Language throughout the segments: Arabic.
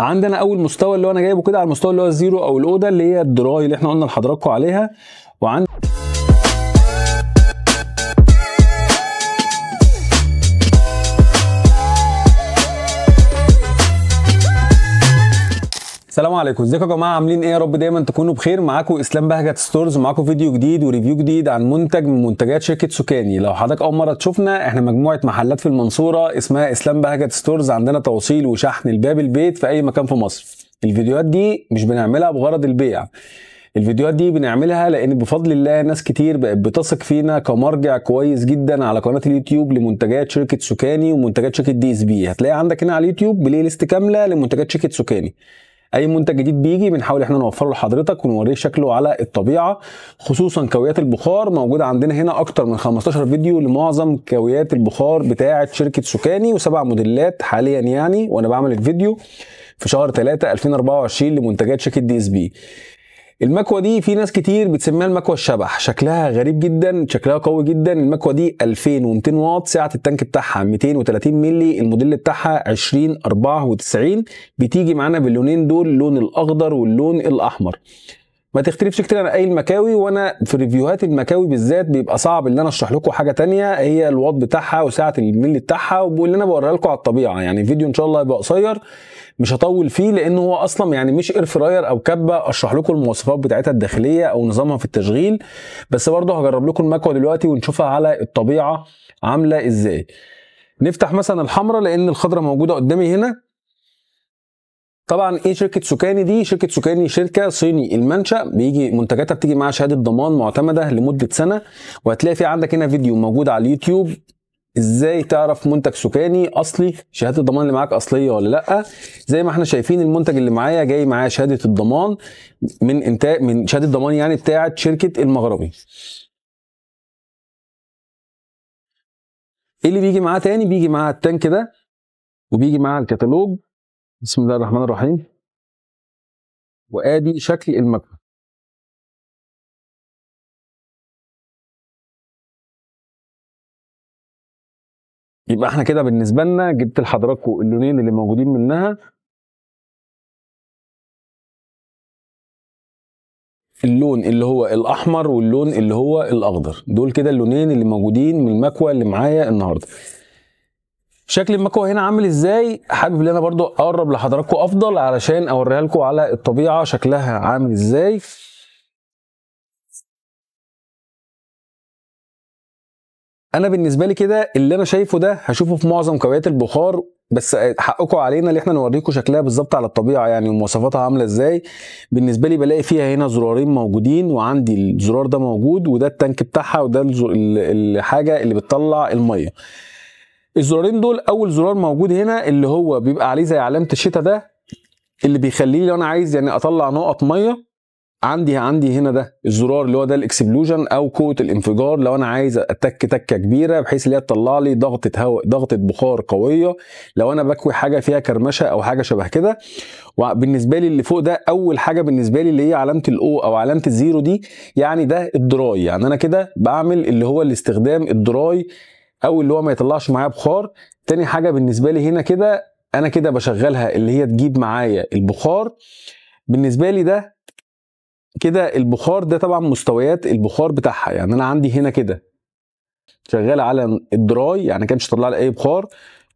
عندنا اول مستوى اللي هو انا جايبه كده على المستوى اللي هو الزيرو او الاوضه اللي هي الدراي اللي احنا قلنا لحضراتكم عليها وعند السلام عليكم ازيكم يا جماعه عاملين ايه يا رب دايما تكونوا بخير معاكم اسلام بهجت ستورز ومعاكم فيديو جديد وريفيو جديد عن منتج من منتجات شركه سكاني لو حضرتك اول مره تشوفنا احنا مجموعه محلات في المنصوره اسمها اسلام بهجت ستورز عندنا توصيل وشحن لباب البيت في اي مكان في مصر الفيديوهات دي مش بنعملها بغرض البيع الفيديوهات دي بنعملها لان بفضل الله ناس كتير بقت بتثق فينا كمرجع كويس جدا على قناه اليوتيوب لمنتجات شركه سكاني ومنتجات شركه دي اس بي هتلاقي عندك هنا على اليوتيوب بلاي ليست كامله لمنتجات شركه سكاني اي منتج جديد بيجي بنحاول احنا نوفره لحضرتك ونوريه شكله على الطبيعه خصوصا كويات البخار موجوده عندنا هنا اكتر من 15 فيديو لمعظم كويات البخار بتاعه شركه سوكاني وسبع موديلات حاليا يعني وانا بعمل الفيديو في شهر 3 2024 لمنتجات شركه دي اس بي المكوة دي في ناس كتير بتسميها المكوة الشبح شكلها غريب جدا شكلها قوي جدا المكوة دي 2200 واط سعة التانك بتاعها 230 مللي الموديل بتاعها 2094 بتيجي معانا باللونين دول اللون الاخضر واللون الاحمر ما تختلفش كتير عن اي المكاوي وانا في ريفيوهات المكاوي بالذات بيبقى صعب ان انا اشرح لكم حاجه تانية هي الواط بتاعها وسعه الملي بتاعها واللي انا بوريها لكم على الطبيعه يعني الفيديو ان شاء الله هيبقى قصير مش هطول فيه لان هو اصلا يعني مش اير فراير او كبه اشرح لكم المواصفات بتاعتها الداخليه او نظامها في التشغيل بس برضه هجرب لكم المكوى دلوقتي ونشوفها على الطبيعه عامله ازاي نفتح مثلا الحمراء لان الخضراء موجوده قدامي هنا طبعا ايه شركه سكاني دي شركه سكاني شركه صيني المنشا بيجي منتجاتها بتيجي معاها شهاده ضمان معتمده لمده سنه وهتلاقي في عندك هنا فيديو موجود على اليوتيوب ازاي تعرف منتج سكاني اصلي شهاده الضمان اللي معاك اصليه ولا لا زي ما احنا شايفين المنتج اللي معايا جاي معاه شهاده الضمان من انتاج من شهاده الضمان يعني بتاعه شركه المغربي ايه اللي بيجي معاه تاني بيجي معاه التانك ده وبيجي معاه الكتالوج بسم الله الرحمن الرحيم وادي شكل المكتب يبقى احنا كده بالنسبه لنا جبت لحضراتكم اللونين اللي موجودين منها اللون اللي هو الاحمر واللون اللي هو الاخضر دول كده اللونين اللي موجودين من المكوى اللي معايا النهارده شكل المكوى هنا عامل ازاي حابب ان انا برضو اقرب لحضراتكم افضل علشان اوريها لكم على الطبيعه شكلها عامل ازاي انا بالنسبه لي كده اللي انا شايفه ده هشوفه في معظم كويات البخار بس حقكم علينا اللي احنا نوريكم شكلها بالظبط على الطبيعه يعني ومواصفاتها عامله ازاي بالنسبه لي بلاقي فيها هنا زرارين موجودين وعندي الزرار ده موجود وده التانك بتاعها وده الحاجه اللي بتطلع الميه الزرارين دول اول زرار موجود هنا اللي هو بيبقى عليه زي علامه الشتاء ده اللي بيخليه لو انا عايز يعني اطلع نقط ميه عندي عندي هنا ده الزرار اللي هو ده الاكسبلوجن او قوه الانفجار لو انا عايز اتك تكه كبيره بحيث ان هي تطلع لي ضغطه هواء ضغطه بخار قويه لو انا بكوي حاجه فيها كرمشه او حاجه شبه كده وبالنسبه لي اللي فوق ده اول حاجه بالنسبه لي اللي هي علامه الاو او علامه الزيرو دي يعني ده الدراي يعني انا كده بعمل اللي هو الاستخدام الدراي او اللي هو ما يطلعش معايا بخار تاني حاجه بالنسبه لي هنا كده انا كده بشغلها اللي هي تجيب معايا البخار بالنسبه لي ده كده البخار ده طبعا مستويات البخار بتاعها يعني انا عندي هنا كده شغال على الدراي يعني كانش طلع لي اي بخار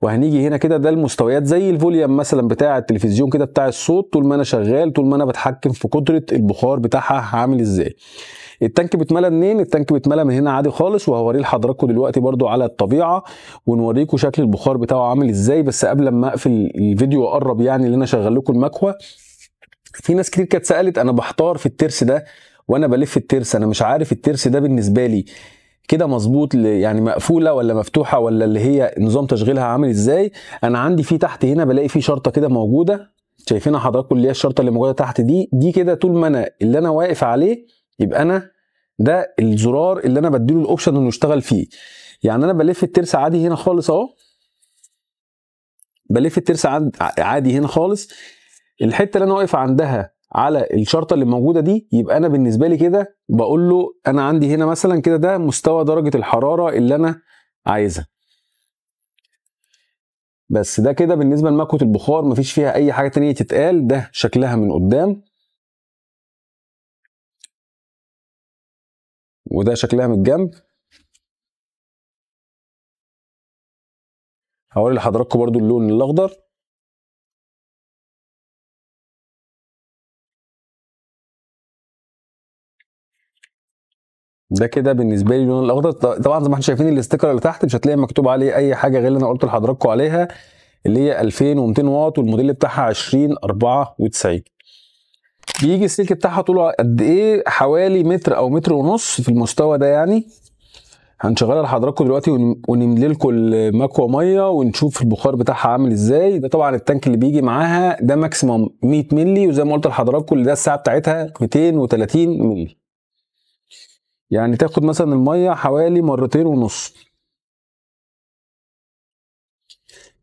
وهنيجي هنا كده ده المستويات زي الفوليوم مثلا بتاع التلفزيون كده بتاع الصوت طول ما انا شغال طول ما انا بتحكم في قدره البخار بتاعها عامل ازاي التانك بيتملى منين التانك بيتملى من هنا عادي خالص وهوريه لحضراتكم دلوقتي برده على الطبيعه ونوريكم شكل البخار بتاعه عامل ازاي بس قبل ما اقفل الفيديو واقرب يعني اللي انا شغال لكم المكوه في ناس كتير كانت سالت انا بحتار في الترس ده وانا بلف الترس انا مش عارف الترس ده بالنسبه لي كده مظبوط يعني مقفوله ولا مفتوحه ولا اللي هي نظام تشغيلها عامل ازاي انا عندي في تحت هنا بلاقي في شرطه كده موجوده شايفينها حضراتكم اللي هي الشرطه اللي موجوده تحت دي دي كده طول ما انا اللي انا واقف عليه يبقى انا ده الزرار اللي انا بديله الاوبشن انه يشتغل فيه يعني انا بلف الترس عادي هنا خالص اهو بلف الترس عادي هنا خالص الحته اللي انا واقف عندها على الشرطه اللي موجوده دي يبقى انا بالنسبه لي كده بقول له انا عندي هنا مثلا كده ده مستوى درجه الحراره اللي انا عايزها بس ده كده بالنسبه لمكوه البخار مفيش فيها اي حاجه تانية تتقال ده شكلها من قدام وده شكلها من الجنب هقول لحضراتكم برضو اللون الاخضر ده كده بالنسبه لي اللون الاخضر طبعا زي ما احنا شايفين الاستيكر اللي تحت مش هتلاقي مكتوب عليه اي حاجه غير اللي انا قلت لحضراتكم عليها اللي هي 2200 واط والموديل بتاعها 2094 بيجي السلك بتاعها طوله قد ايه حوالي متر او متر ونص في المستوى ده يعني هنشغلها لحضراتكم دلوقتي ونملي لكم المكوى ميه ونشوف البخار بتاعها عامل ازاي ده طبعا التانك اللي بيجي معاها ده ماكسيموم 100 مللي وزي ما قلت لحضراتكم اللي ده الساعه بتاعتها 230 مللي يعني تاخد مثلا الميه حوالي مرتين ونص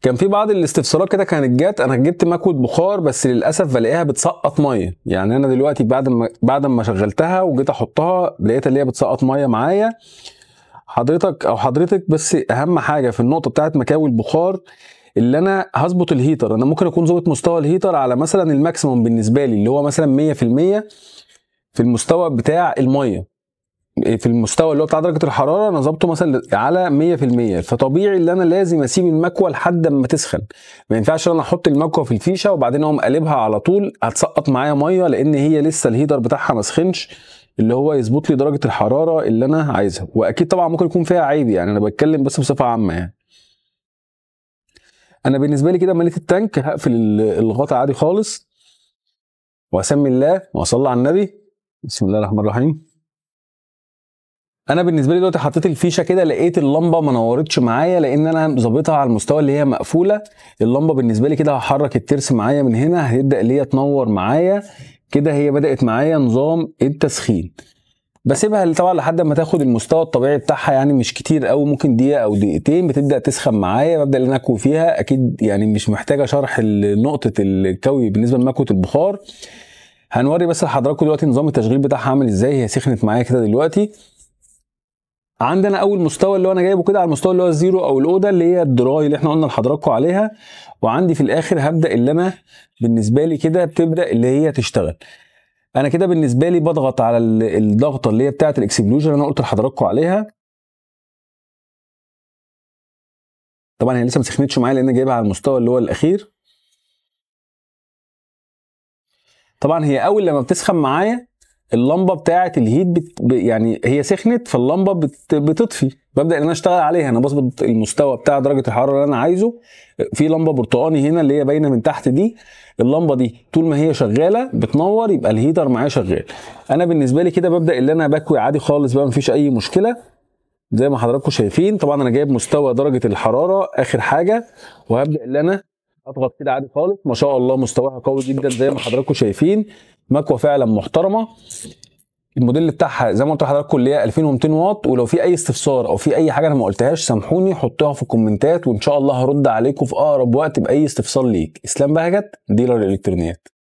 كان في بعض الاستفسارات كده كانت جت انا جبت مكوة بخار بس للاسف بلاقيها بتسقط ميه يعني انا دلوقتي بعد ما بعد ما شغلتها وجيت احطها لقيتها اللي هي بتسقط ميه معايا حضرتك او حضرتك بس اهم حاجه في النقطه بتاعت مكاوي البخار اللي انا هظبط الهيتر انا ممكن اكون ظابط مستوى الهيتر على مثلا الماكسيموم بالنسبه لي اللي هو مثلا 100% في المستوى بتاع الميه في المستوى اللي هو بتاع درجه الحراره انا مثلا على 100% فطبيعي ان انا لازم اسيب المكوه لحد ما تسخن ما ينفعش انا احط المكوه في الفيشه وبعدين اقوم قلبها على طول هتسقط معايا ميه لان هي لسه الهيدر بتاعها ما سخنش اللي هو يظبط لي درجه الحراره اللي انا عايزها واكيد طبعا ممكن يكون فيها عيب يعني انا بتكلم بس بصفه عامه يعني انا بالنسبه لي كده مليت التانك هقفل الغطا عادي خالص واسمي الله واصلي على النبي بسم الله الرحمن الرحيم انا بالنسبه لي دلوقتي حطيت الفيشه كده لقيت اللمبه ما نورتش معايا لان انا ظابطها على المستوى اللي هي مقفوله اللمبه بالنسبه لي كده هحرك الترس معايا من هنا هتبدا اللي هي تنور معايا كده هي بدات معايا نظام التسخين بسيبها طبعا لحد ما تاخد المستوى الطبيعي بتاعها يعني مش كتير قوي ممكن دقيقه او دقيقتين بتبدا تسخن معايا ببدا ان اكوي فيها اكيد يعني مش محتاجه شرح نقطه الكوي بالنسبه لمكوه البخار هنوري بس لحضراتكم دلوقتي نظام التشغيل بتاعها عامل ازاي هي سخنت معايا كده دلوقتي عندنا اول مستوى اللي هو انا جايبه كده على المستوى اللي هو الزيرو او الاوضه اللي هي الدراي اللي احنا قلنا لحضراتكم عليها وعندي في الاخر هبدا انا بالنسبه لي كده بتبدا اللي هي تشتغل انا كده بالنسبه لي بضغط على الضغطه اللي هي بتاعه الاكسبلوجر اللي انا قلت لحضراتكم عليها طبعا هي لسه ما سخنتش معايا لان جايبها على المستوى اللي هو الاخير طبعا هي اول لما بتسخن معايا اللمبه بتاعه الهيت بت... يعني هي سخنت فاللمبه بت... بتطفي ببدا ان انا اشتغل عليها انا بظبط المستوى بتاع درجه الحراره اللي انا عايزه في لمبه برتقاني هنا اللي هي باينه من تحت دي اللمبه دي طول ما هي شغاله بتنور يبقى الهيتر معايا شغال انا بالنسبه لي كده ببدا ان انا بكوي عادي خالص بقى مفيش اي مشكله زي ما حضراتكم شايفين طبعا انا جايب مستوى درجه الحراره اخر حاجه وهبدا ان انا اضغط كده عادي خالص ما شاء الله مستواها قوي جدا زي ما حضراتكم شايفين مكوه فعلا محترمه الموديل بتاعها زي ما قلت لحضراتكم اللي هي 2200 واط ولو في اي استفسار او في اي حاجه انا ما قلتهاش سامحوني حطوها في الكومنتات وان شاء الله هرد عليكم في اقرب وقت باي استفسار ليك اسلام بهجت ديلر الالكترونيات